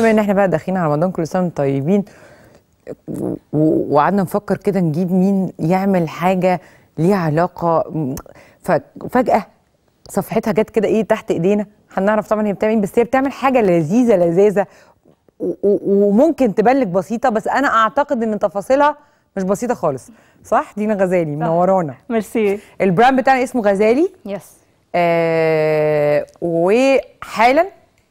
بما ان احنا بقى داخلين على رمضان كل سنه وانتم طيبين وقعدنا نفكر كده نجيب مين يعمل حاجه ليها علاقه فجاه صفحتها جت كده ايه تحت ايدينا هنعرف طبعا هي بتعمل ايه بس هي بتعمل حاجه لذيذه لذاذه وممكن تبان بسيطه بس انا اعتقد ان تفاصيلها مش بسيطه خالص صح دينا غزالي منورانا ميرسي البراند بتاعنا اسمه غزالي يس آه وحالا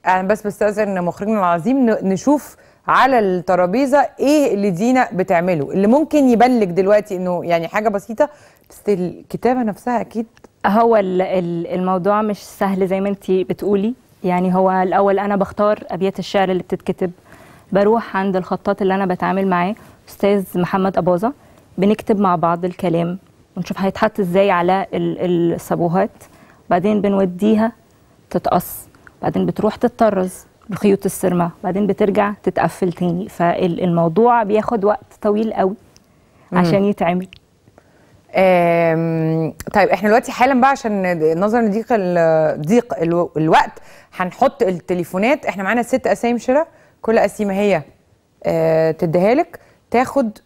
يعني بس بستاذن مخرجنا العظيم نشوف على الترابيزه ايه اللي دينا بتعمله اللي ممكن يبلغ دلوقتي انه يعني حاجه بسيطه بس الكتابه نفسها اكيد هو الموضوع مش سهل زي ما انت بتقولي يعني هو الاول انا بختار ابيات الشعر اللي بتتكتب بروح عند الخطاط اللي انا بتعامل معاه استاذ محمد اباظه بنكتب مع بعض الكلام ونشوف هيتحط ازاي على الصابوهات بعدين بنوديها تتقص بعدين بتروح تتطرز بخيوط السرمه بعدين بترجع تتقفل تاني فالموضوع بياخد وقت طويل قوي عشان يتعمل طيب احنا دلوقتي حالا بقى عشان نظرا لضيق ضيق الوقت هنحط التليفونات احنا معانا ست اسامي شراء كل قسيمه هي آه، تديها لك تاخد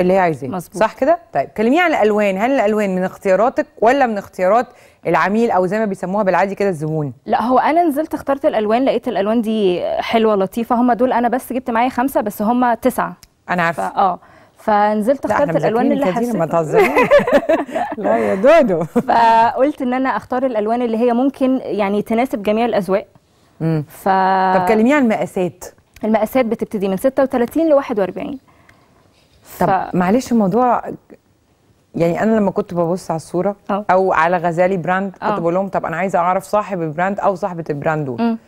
اللي هي عايزاه صح كده طيب كلميني عن الالوان هل الالوان من اختياراتك ولا من اختيارات العميل او زي ما بيسموها بالعادي كده الزبون لا هو انا نزلت اخترت الالوان لقيت الالوان دي حلوه لطيفه هم دول انا بس جبت معايا خمسه بس هم تسعه انا عارفه اه فنزلت اخترت الالوان اللي حسيت ما تهزريش لا يا دودو فقلت ان انا اختار الالوان اللي هي ممكن يعني تناسب جميع الاذواق ف... طب كلميني عن المقاسات المقاسات بتبتدي من 36 ل 41 طب ف... معلش الموضوع يعني انا لما كنت ببص على الصوره أو. اه. او على غزالي براند كنت اه. بقول لهم طب انا عايزه اعرف صاحب البراند او صاحبه البراند دول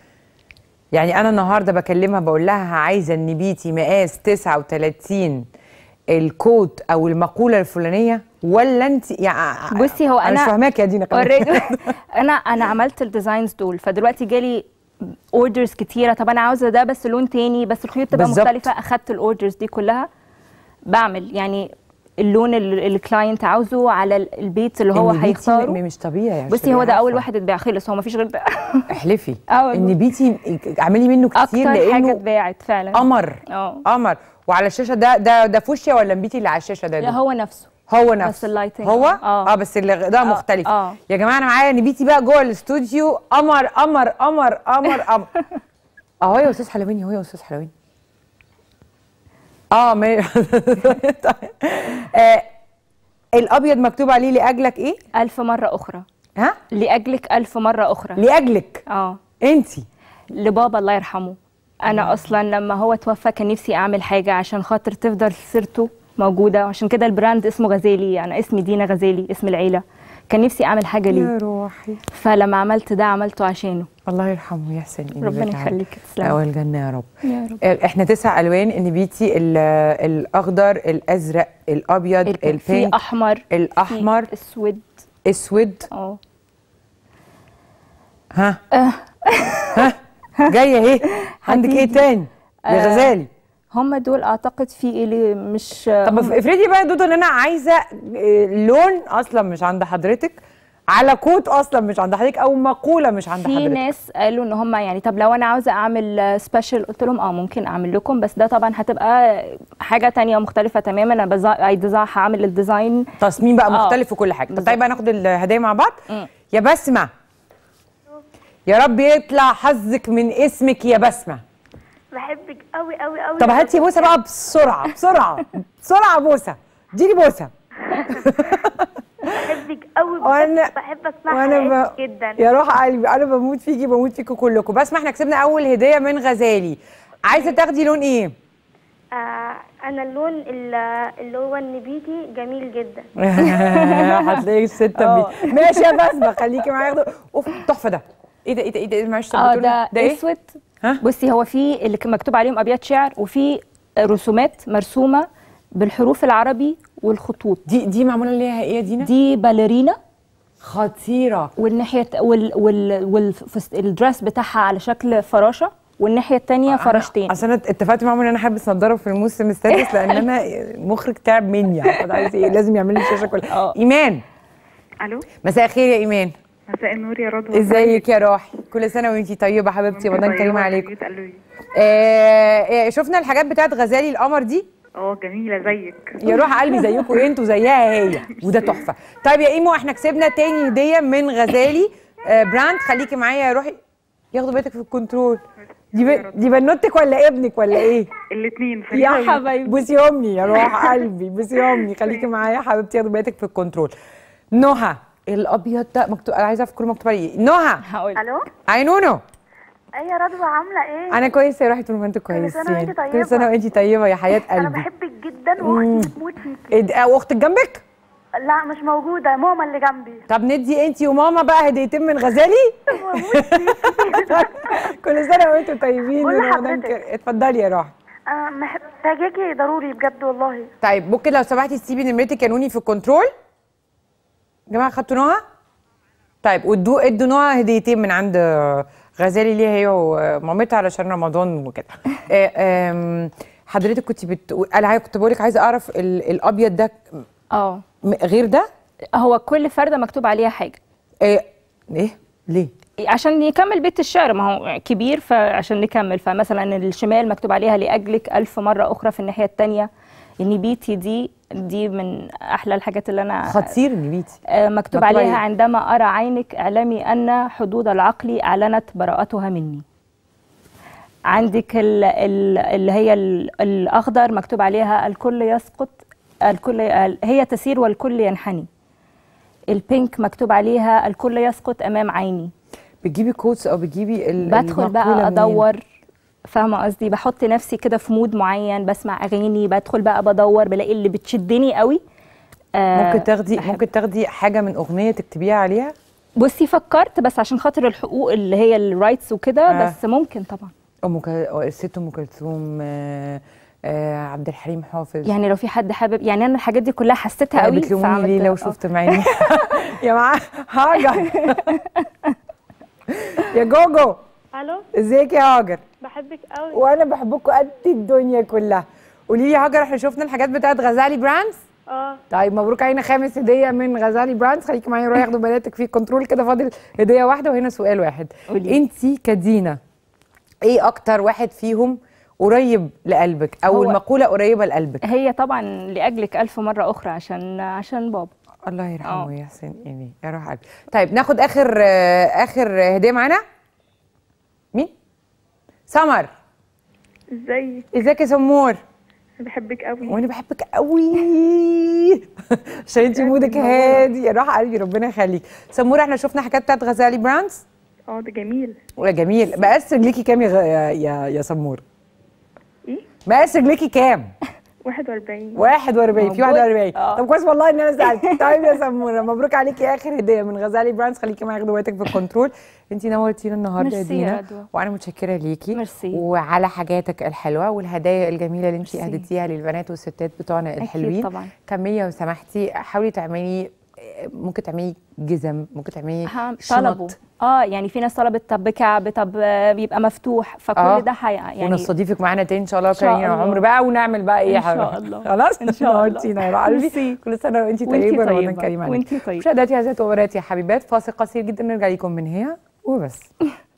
يعني انا النهارده بكلمها بقول لها عايزه النبيتي مقاس 39 الكوت او المقوله الفلانيه ولا انت يعني بصي هو انا انا مش فاهماك يا دينا انا انا عملت الديزاينز دول فدلوقتي جالي اوردرز كتيره طب انا عاوزه ده بس لون تاني بس الخيوط تبقى مختلفه اخدت الاوردرز دي كلها بعمل يعني اللون اللي الكلاينت عاوزه على البيت اللي هو هيختاره مش طبيعي يعني بصي هو ده اول واحد اتباع خلص هو ما فيش غير ده احلفي ان بيتي اعملي منه كتير اكتر لأنه حاجه اتباعت فعلا قمر اه قمر وعلى الشاشه ده ده ده فوشيا ولا بيتي اللي على الشاشه ده, ده؟ لا هو نفسه هو نفسه بس اللايتنج هو اه, آه بس أه، مختلف أوه. أوه. يا جماعه انا معايا نبيتي بقى جوه الاستوديو قمر قمر قمر قمر قمر اهو يا استاذ حلواني اهو يا استاذ حلواني اه طيب. آه الابيض مكتوب عليه لاجلك ايه الف مره اخرى ها لاجلك الف مره اخرى لاجلك اه انتي لبابا الله يرحمه انا آه. اصلا لما هو توفى كان نفسي اعمل حاجه عشان خاطر تفضل سيرته موجوده عشان كده البراند اسمه غزالي أنا اسمي دينا غزالي اسم العيله كان نفسي اعمل حاجه ليه يا روحي فلما عملت ده عملته عشانه الله يرحمه يحسن ايدي ربنا يخليك تسلم اول الجنه يا رب يا رب آه، احنا تسع الوان النبيتي الاخضر الازرق الابيض البينك في احمر الاحمر اسود اسود اه ها ها جايه اهي عندك ايه تاني يا آه، غزالي هم دول اعتقد في اللي مش طب افرضي بقى دودو ان انا عايزه آه، لون اصلا مش عند حضرتك على كوت اصلا مش عند حضرتك او مقوله مش عند حضرتك في ناس قالوا ان هم يعني طب لو انا عاوزه اعمل سبيشال قلت لهم اه ممكن اعمل لكم بس ده طبعا هتبقى حاجه تانية مختلفه تماما انا بزا... ديزاين هعمل الديزاين تصميم بقى آه. مختلف في وكل حاجه طب طيب بقى ناخد الهدايا مع بعض م. يا بسمه يا رب يطلع حظك من اسمك يا بسمه بحبك قوي قوي قوي طب هاتي بوسه بقى بسرعه بسرعه بسرعه بوسه اديني بوسه بحبك قوي وانا بحب اسمعك وانا ب... جدا يا روح قلبي انا بموت فيكي بموت فيكم كلكم بس ما احنا كسبنا اول هديه من غزالي عايزه تاخدي لون ايه آه، انا اللون اللي هو النبيتي جميل جدا هتلاقي الستة ماشي يا بسمه خليكي معايا اوف تحفه ده ايه ده ايه ده ايه ده معلش ده, آه، ده, ده ايه؟ اسود بصي هو في اللي مكتوب عليهم ابيات شعر وفي رسومات مرسومه بالحروف العربي والخطوط دي دي معموله ليها ايه يا دينا دي باليرينا خطيره والناحيه وال وال والدرس بتاعها على شكل فراشه والناحيه الثانيه فراشتين عشان اتفقت معاهم ان انا احب نضاره في الموسم السادس لان انا مخرج تعب مني عايز ايه لازم يعمل لي الشاشه كلها آه. ايمان الو مساء الخير يا ايمان مساء النور يا رضوى ازيك يا روحي كل سنه وانتي طيبه حبيبتي رمضان كريم عليكم آه،, آه شفنا الحاجات بتاعت غزالي القمر دي اه جميله زيك يا روح قلبي زيكم انتوا زيها هي وده تحفه طيب يا ايمو احنا كسبنا تاني هديه من غزالي آه براند خليكي معايا يا روحي ياخدوا بيتك في الكنترول دي ب... دي بنوتك ولا ابنك ولا ايه؟ الاثنين يا حبايبي بوسي امي يا روح قلبي بوسي امي خليكي معايا حبيبتي ياخدوا بيتك في الكنترول نهى الابيض ده مكتوب انا عايزه اعرف كل مكتوب عليه نهى هقول الو اي نونو اي يا رضوى عامله ايه انا كويسه يا روحي طول ما انت كويسه كل سنه وانت طيبه كل سنه وانت طيبه يا حياه قلبي انا بحبك جدا واختي بتموت فيكي واختك إيه جنبك لا مش موجوده ماما اللي جنبي طب ندي انت وماما بقى هديتين من غزالي كل سنه وانتوا طيبين اتفضلي يا روحي انا محتاجاكي ضروري بجد والله طيب ممكن لو سمحتي تسيبي نمرتك يا نوني في الكنترول جماعه خدتوا نوع طيب ودو ادوا نوع هديتين من عند آه، غزالي ليها هي ومامتها علشان رمضان وكده آه، حضرتك كنت بت... انا كنت بقول لك عايزه اعرف ال... الابيض ده اه غير ده هو كل فرده مكتوب عليها حاجه ايه ايه ليه عشان يكمل بيت الشعر ما هو كبير فعشان نكمل فمثلا الشمال مكتوب عليها لاجلك الف مره اخرى في الناحيه الثانيه ان بيتي دي دي من احلى الحاجات اللي انا خطير نبيتي آه، مكتوب, عليها عندما ارى عينك اعلمي ان حدود العقل اعلنت براءتها مني عندك الـ الـ اللي هي الاخضر مكتوب عليها الكل يسقط الكل هي تسير والكل ينحني البينك مكتوب عليها الكل يسقط امام عيني بتجيبي كوتس او بتجيبي بدخل بقى ادور فاهمه قصدي بحط نفسي كده في مود معين بسمع اغاني بدخل بقى بدور بلاقي اللي بتشدني قوي آه ممكن تاخدي أحب. ممكن تاخدي حاجه من اغنيه تكتبيها عليها بصي فكرت بس عشان خاطر الحقوق اللي هي الرايتس وكده آه. بس ممكن طبعا ام آه، ست ام كلثوم آه،, آه عبد الحليم حافظ يعني لو في حد حابب يعني انا الحاجات دي كلها حسيتها قوي بتلوموني ليه لو آه. شفت معايا يا معاه هاجر يا جوجو الو ازيك يا هاجر بحبك قوي وانا بحبكم قد الدنيا كلها قولي لي هاجر احنا شفنا الحاجات بتاعت غزالي براندز اه طيب مبروك علينا خامس هديه من غزالي براندز خليكي معايا روحي ياخدوا بناتك في كنترول كده فاضل هديه واحده وهنا سؤال واحد قولي انت كدينا ايه اكتر واحد فيهم قريب لقلبك او المقوله قريبه لقلبك هي طبعا لاجلك الف مره اخرى عشان عشان بابا الله يرحمه آه. يا حسين يا روح قلبي طيب ناخد اخر آه، اخر هديه معانا سمر ازيك ازيك يا سمور بحبك قوي وانا بحبك قوي عشان انت مودك هادي يا راحه قلبي ربنا يخليك سمور احنا شفنا حاجات بتاعت غزالي براندز اه ده جميل اه، جميل مقاس رجليكي كام يا يا يا سمور ايه مقاس رجليكي كام 41 41 في 41 آه. طب كويس والله ان انا زعلت طيب يا سموره مبروك عليكي اخر هديه من غزالي براندز خليكي معايا غدواتك في الكنترول انت نورتينا النهارده يا دينا وانا متشكره ليكي مرسي. وعلى حاجاتك الحلوه والهدايا الجميله اللي انت اهديتيها للبنات والستات بتوعنا الحلوين أكيد طبعا كميه وسمحتي حاولي تعملي ممكن تعملي جزم ممكن تعملي طلبوا اه يعني في ناس طلبت طب كعب طب آه، بيبقى مفتوح فكل آه. ده حقيقه يعني ونستضيفك معانا تاني ان شاء الله كريم يا عمر بقى ونعمل بقى ايه يا حبيبي ان شاء الله خلاص ان شاء الله قلبي كل سنه وانت طيبه رمضان كريم وانت طيبه مشاهداتي هذه ومراتي يا حبيبات فاصل قصير جدا نرجع لكم من هنا وبس